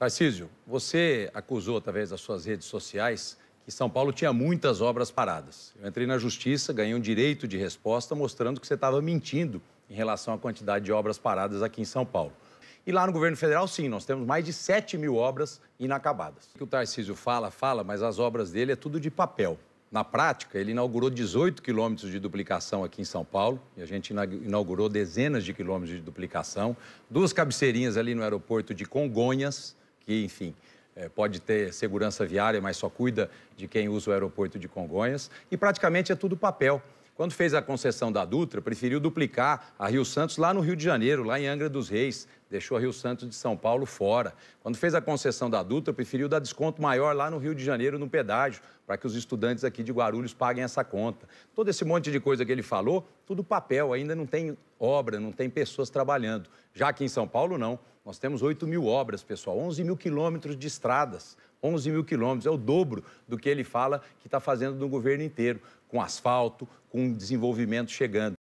Tarcísio, você acusou, através das suas redes sociais, que São Paulo tinha muitas obras paradas. Eu entrei na justiça, ganhei um direito de resposta mostrando que você estava mentindo em relação à quantidade de obras paradas aqui em São Paulo. E lá no governo federal, sim, nós temos mais de 7 mil obras inacabadas. O que o Tarcísio fala, fala, mas as obras dele é tudo de papel. Na prática, ele inaugurou 18 quilômetros de duplicação aqui em São Paulo, e a gente inaugurou dezenas de quilômetros de duplicação, duas cabeceirinhas ali no aeroporto de Congonhas, que, enfim, é, pode ter segurança viária, mas só cuida de quem usa o aeroporto de Congonhas. E praticamente é tudo papel. Quando fez a concessão da Dutra, preferiu duplicar a Rio Santos lá no Rio de Janeiro, lá em Angra dos Reis, deixou Rio Santos de São Paulo fora. Quando fez a concessão da Dutra, preferiu dar desconto maior lá no Rio de Janeiro, no pedágio, para que os estudantes aqui de Guarulhos paguem essa conta. Todo esse monte de coisa que ele falou, tudo papel, ainda não tem obra, não tem pessoas trabalhando. Já aqui em São Paulo, não. Nós temos 8 mil obras, pessoal, 11 mil quilômetros de estradas. 11 mil quilômetros, é o dobro do que ele fala que está fazendo no governo inteiro, com asfalto, com desenvolvimento chegando.